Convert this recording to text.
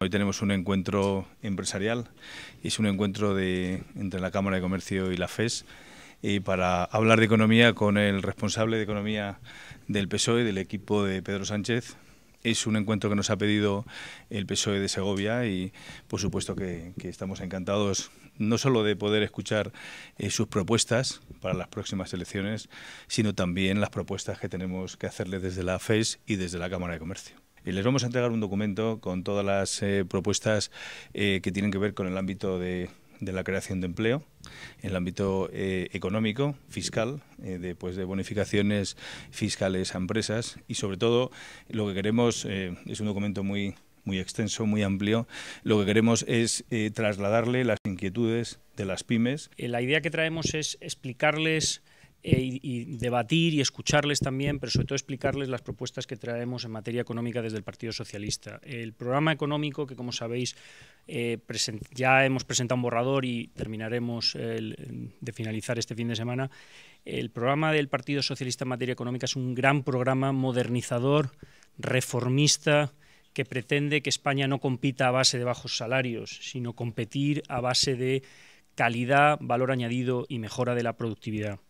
Hoy tenemos un encuentro empresarial, es un encuentro de, entre la Cámara de Comercio y la FES y eh, para hablar de economía con el responsable de economía del PSOE, del equipo de Pedro Sánchez. Es un encuentro que nos ha pedido el PSOE de Segovia y por supuesto que, estamos encantados no solo de poder escuchar eh, sus propuestas para las próximas elecciones, sino también las propuestas que tenemos que hacerle desde la FES y desde la Cámara de Comercio les vamos a entregar un documento con todas las eh, propuestas eh, que tienen que ver con el ámbito de, la creación de empleo, en el ámbito eh, económico, fiscal, después de, bonificaciones fiscales a empresas y sobre todo lo que queremos es un documento muy muy extenso, muy amplio. Lo que queremos es trasladarle las inquietudes de las pymes. La idea que traemos es explicarles e, y debatir y escucharles también, pero sobre todo explicarles las propuestas que traemos en materia económica desde el Partido Socialista. El programa económico, que como sabéis, eh, ya hemos presentado un borrador y terminaremos de finalizar este fin de semana. El programa del Partido Socialista en materia económica es un gran programa modernizador, reformista, que pretende que España no compita a base de bajos salarios, sino competir a base de calidad, valor añadido y mejora de la productividad.